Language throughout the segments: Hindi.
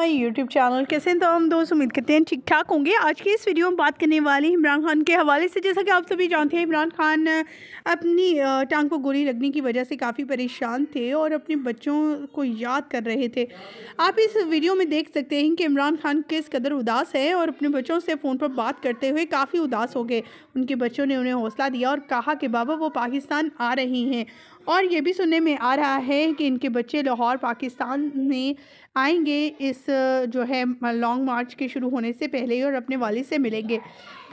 माई यूट्यूब चैनल कैसे तो हम दोस्त उम्मीद करते हैं ठीक ठाक होंगे आज की इस वीडियो में बात करने वाले इमरान खान के हवाले से जैसा कि आप सभी जानते हैं इमरान खान अपनी टांग को गोली लगने की वजह से काफ़ी परेशान थे और अपने बच्चों को याद कर रहे थे आप इस वीडियो में देख सकते हैं कि इमरान खान किस कदर उदास है और अपने बच्चों से फ़ोन पर बात करते हुए काफ़ी उदास हो गए उनके बच्चों ने उन्हें हौसला दिया और कहा कि बाबा वो पाकिस्तान आ रही हैं और ये भी सुनने में आ रहा है कि इनके बच्चे लाहौर पाकिस्तान में आएंगे इस जो है लॉन्ग मार्च के शुरू होने से पहले ही और अपने वालिद से मिलेंगे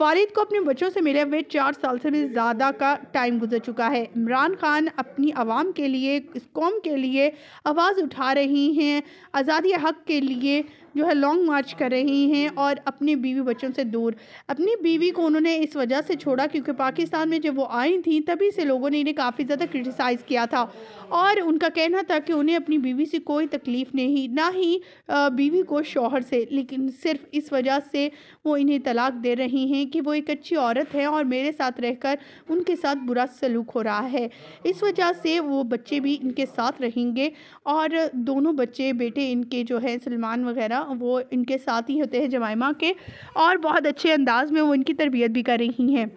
वालिद को अपने बच्चों से मिले हुए चार साल से भी ज़्यादा का टाइम गुजर चुका है इमरान खान अपनी आवाम के लिए इस कौम के लिए आवाज़ उठा रही हैं आज़ादी हक के लिए जो है लॉन्ग मार्च कर रही हैं और अपने बीवी बच्चों से दूर अपनी बीवी को उन्होंने इस वजह से छोड़ा क्योंकि पाकिस्तान में जब वो आई थी तभी से लोगों ने इन्हें काफ़ी ज़्यादा क्रिटिसाइज़ किया था और उनका कहना था कि उन्हें अपनी बीवी से कोई तकलीफ़ नहीं ना ना ही बीवी को शौहर से लेकिन सिर्फ इस वजह से वो इन्हें तलाक दे रही हैं कि वो एक अच्छी औरत है और मेरे साथ रहकर उनके साथ बुरा सलूक हो रहा है इस वजह से वो बच्चे भी इनके साथ रहेंगे और दोनों बच्चे बेटे इनके जो है सलमान वगैरह वो इनके साथ ही होते हैं जमाइमा के और बहुत अच्छे अंदाज में वो इनकी तरबियत भी कर रही हैं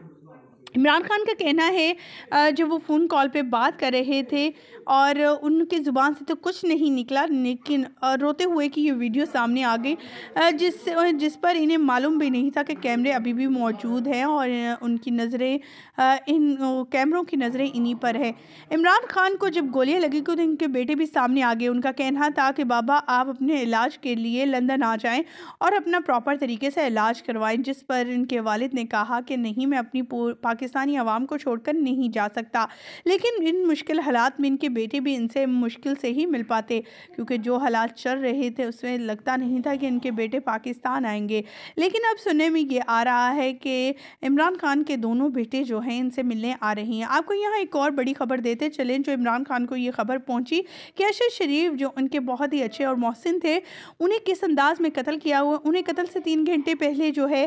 इमरान खान का कहना है जब वो फ़ोन कॉल पे बात कर रहे थे और उनके ज़ुबान से तो कुछ नहीं निकला लेकिन रोते हुए कि ये वीडियो सामने आ गई जिस जिस पर इन्हें मालूम भी नहीं था कि कैमरे अभी भी मौजूद हैं और उनकी नज़रें इन कैमरों की नज़रें इन्हीं पर है इमरान खान को जब गोलियाँ लगी तो इनके बेटे भी सामने आ गए उनका कहना था कि बाबा आप अपने इलाज के लिए लंदन आ जाएँ और अपना प्रॉपर तरीके से इलाज करवाएँ जिस पर इनके वालद ने कहा कि नहीं मैं अपनी पाकिस्तानी आवाम को छोड़कर नहीं जा सकता लेकिन इन मुश्किल हालात में इनके बेटे भी इनसे मुश्किल से ही मिल पाते क्योंकि जो हालात चल रहे थे उसमें लगता नहीं था कि इनके बेटे पाकिस्तान आएंगे लेकिन अब सुनने में ये आ रहा है कि इमरान खान के दोनों बेटे जो हैं इनसे मिलने आ रही हैं आपको यहाँ एक और बड़ी खबर देते चलें जो इमरान खान को ये खबर पहुँची कि अशर शरीफ जो उनके बहुत ही अच्छे और मोहसिन थे उन्हें किस अंदाज में कत्ल किया हुआ उन्हें कत्ल से तीन घंटे पहले जो है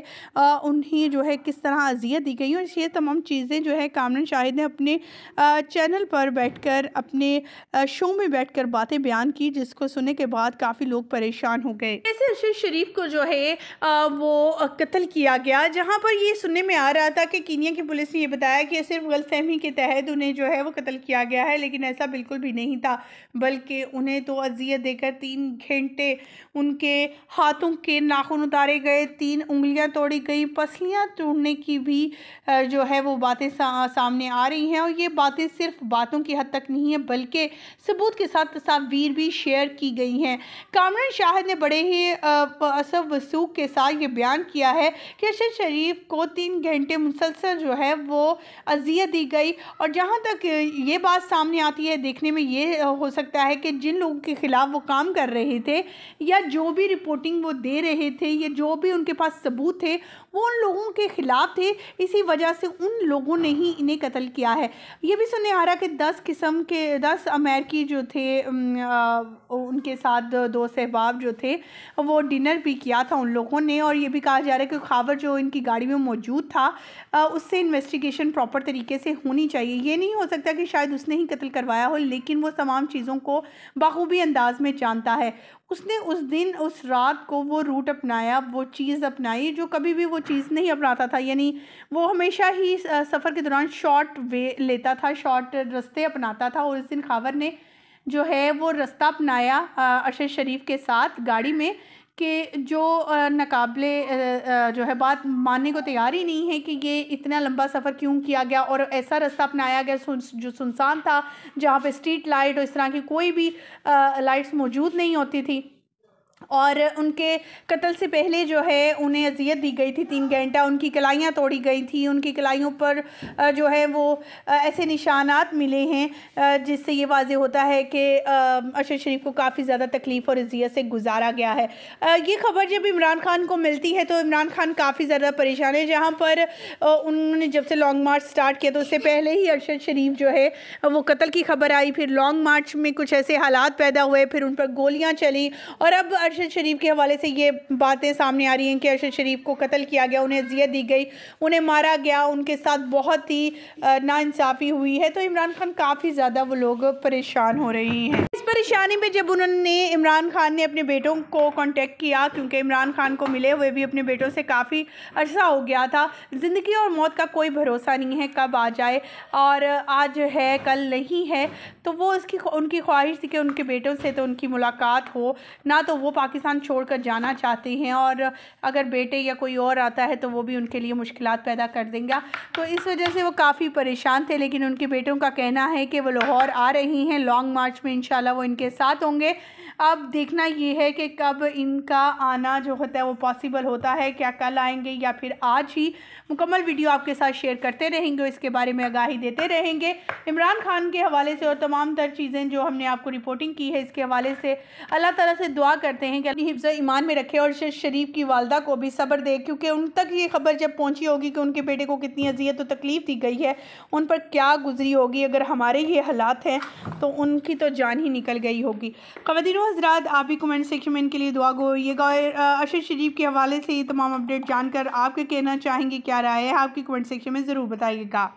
उन्हें जो है किस तरह अजियत दी गई और ये तमाम चीज़ें जो है कामरान शाहिद ने अपने चैनल पर बैठकर अपने शो में बैठकर बातें बयान की जिसको सुनने के बाद काफ़ी लोग परेशान हो गए ऐसे अरशद शरीफ को जो है वो कत्ल किया गया जहाँ पर ये सुनने में आ रहा था कि कीनिया की पुलिस ने यह बताया कि सिर्फ गलतफहमी के तहत उन्हें जो है वो कत्ल किया गया है लेकिन ऐसा बिल्कुल भी नहीं था बल्कि उन्हें तो अजियत देकर तीन घंटे उनके हाथों के नाखून उतारे गए तीन उंगलियां तोड़ी गई पसलियां तोड़ने की भी जो है है वो बातें सा, सामने आ रही हैं और ये बातें सिर्फ बातों की हद तक नहीं है बल्कि सबूत के साथ तस्वीर भी शेयर की गई हैं कामरान शाहिद ने बड़े ही असब वसूख के साथ ये बयान किया है कि अरशद शरीफ को तीन घंटे मुसलसल जो है वो अजियत दी गई और जहाँ तक ये बात सामने आती है देखने में ये हो सकता है कि जिन लोगों के ख़िलाफ़ वो काम कर रहे थे या जो भी रिपोर्टिंग वो दे रहे थे या जो भी उनके पास सबूत थे वो उन लोगों के ख़िलाफ़ थे इसी वजह से उन लोगों ने ही इन्हें कत्ल किया है ये भी सुनने आ रहा कि दस किस्म के दस अमेरिकी जो थे उनके साथ दो सहबाब जो थे वो डिनर भी किया था उन लोगों ने और ये भी कहा जा रहा है कि खावर जो इनकी गाड़ी में मौजूद था उससे इन्वेस्टिगेशन प्रॉपर तरीके से होनी चाहिए ये नहीं हो सकता कि शायद उसने ही कत्ल करवाया हो लेकिन वो तमाम चीज़ों को बखूबी अंदाज में जानता है उसने उस दिन उस रात को वो रूट अपनाया वो चीज़ अपनाई जो कभी भी वो चीज़ नहीं अपनाता था यानी वो हमेशा ही सफ़र के दौरान शॉर्ट वे लेता था शॉर्ट रास्ते अपनाता था और उस दिन खावर ने जो है वो रास्ता अपनाया अरशद शरीफ के साथ गाड़ी में कि जो नाकबले जो है बात मानने को तैयार ही नहीं है कि ये इतना लंबा सफ़र क्यों किया गया और ऐसा रास्ता अपनाया गया सुन, जो सुनसान था जहाँ पे स्ट्रीट लाइट और इस तरह की कोई भी लाइट्स मौजूद नहीं होती थी और उनके कत्ल से पहले जो है उन्हें अजियत दी गई थी तीन घंटा उनकी कलाइयाँ तोड़ी गई थी उनकी कलाइयों पर जो है वो ऐसे निशानात मिले हैं जिससे ये वाज होता है कि अरशद शरीफ को काफ़ी ज़्यादा तकलीफ़ और अजियत से गुजारा गया है ये खबर जब इमरान खान को मिलती है तो इमरान खान काफ़ी ज़्यादा परेशान है जहाँ पर उन्होंने जब से लॉन्ग मार्च स्टार्ट किया तो उससे पहले ही अरशद शरीफ जो है वो कत्ल की खबर आई फिर लॉन्ग मार्च में कुछ ऐसे हालात पैदा हुए फिर उन पर गोलियाँ चली और अब अरशद शरीफ के हवाले से ये बातें सामने आ रही हैं कि अरशद शरीफ को कत्ल किया गया उन्हें अजियत दी गई उन्हें मारा गया उनके साथ बहुत ही नाानसाफ़ी हुई है तो इमरान खान काफ़ी ज़्यादा वो लोग परेशान हो रही हैं परेशानी में जब उन्होंने इमरान खान ने अपने बेटों को कांटेक्ट किया क्योंकि इमरान खान को मिले हुए भी अपने बेटों से काफ़ी अरसा हो गया था ज़िंदगी और मौत का कोई भरोसा नहीं है कब आ जाए और आज है कल नहीं है तो वो उसकी उनकी ख्वाहिश थी कि उनके बेटों से तो उनकी मुलाकात हो ना तो वो पाकिस्तान छोड़ कर जाना चाहते हैं और अगर बेटे या कोई और आता है तो वो भी उनके लिए मुश्किल पैदा कर देंगे तो इस वजह से वो काफ़ी परेशान थे लेकिन उनके बेटों का कहना है कि वो लाहौर आ रही हैं लॉन्ग मार्च में इन वो इनके साथ होंगे अब देखना ये है कि कब इनका आना जो होता है वो पॉसिबल होता है क्या कल आएंगे या फिर आज ही मुकम्मल वीडियो आपके साथ शेयर करते रहेंगे और इसके बारे में आगाही देते रहेंगे इमरान खान के हवाले से और तमाम तर चीज़ें जो हमने आपको रिपोर्टिंग की है इसके हवाले से अल्लाह तला से दुआ करते हैं कि अपनी हिफ्ज़ ईमान में रखे और शरीफ की वालदा को भी सब्र दे क्योंकि उन तक ये खबर जब पहुँची होगी कि उनके बेटे को कितनी अजियत और तकलीफ़ दी गई है उन पर क्या गुजरी होगी अगर हमारे ये हालात हैं तो उनकी तो जान ही निकल निकल गई होगी खवतिन हजरात आप भी कमेंट सेक्शन में इनके लिए दुआ गो ये अरशद शरीफ के हवाले से ये तमाम अपडेट जानकर आपके कहना चाहेंगे क्या राय है आपकी कमेंट सेक्शन में ज़रूर बताइएगा